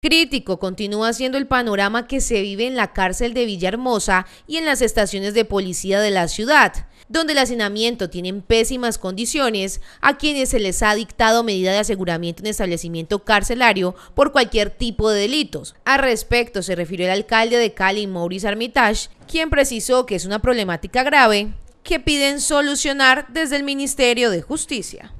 Crítico continúa siendo el panorama que se vive en la cárcel de Villahermosa y en las estaciones de policía de la ciudad, donde el hacinamiento tiene pésimas condiciones a quienes se les ha dictado medida de aseguramiento en establecimiento carcelario por cualquier tipo de delitos. Al respecto se refirió el alcalde de Cali, Maurice Armitage, quien precisó que es una problemática grave que piden solucionar desde el Ministerio de Justicia.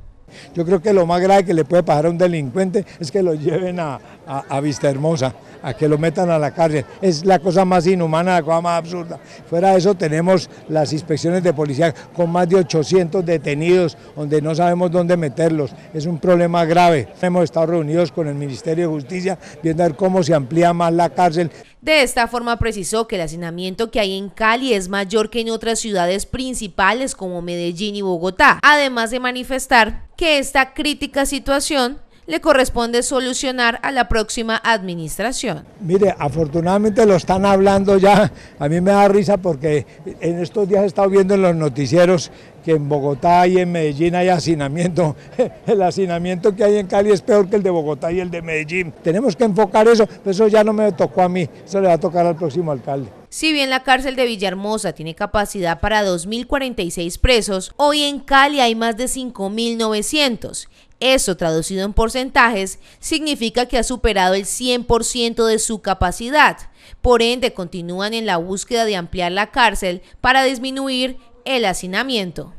Yo creo que lo más grave que le puede pasar a un delincuente es que lo lleven a, a, Vista Hermosa, a que lo metan a la cárcel. Es la cosa más inhumana, la cosa más absurda. Fuera de eso tenemos las inspecciones de policía con más de 800 detenidos, donde no sabemos dónde meterlos. Es un problema grave. Hemos estado reunidos con el Ministerio de Justicia viendo a cómo se amplía más la cárcel. De esta forma precisó que el hacinamiento que hay en Cali es mayor que en otras ciudades principales como Medellín y Bogotá, además de manifestar que esta crítica situación le corresponde solucionar a la próxima administración. Mire, afortunadamente lo están hablando ya, a mí me da risa porque en estos días he estado viendo en los noticieros que en Bogotá y en Medellín hay hacinamiento. El hacinamiento que hay en Cali es peor que el de Bogotá y el de Medellín. Tenemos que enfocar eso, pero eso ya no me tocó a mí, eso le va a tocar al próximo alcalde. Si bien la cárcel de Villahermosa tiene capacidad para 2.046 presos, hoy en Cali hay más de 5.900 eso traducido en porcentajes significa que ha superado el 100% de su capacidad. Por ende, continúan en la búsqueda de ampliar la cárcel para disminuir el hacinamiento.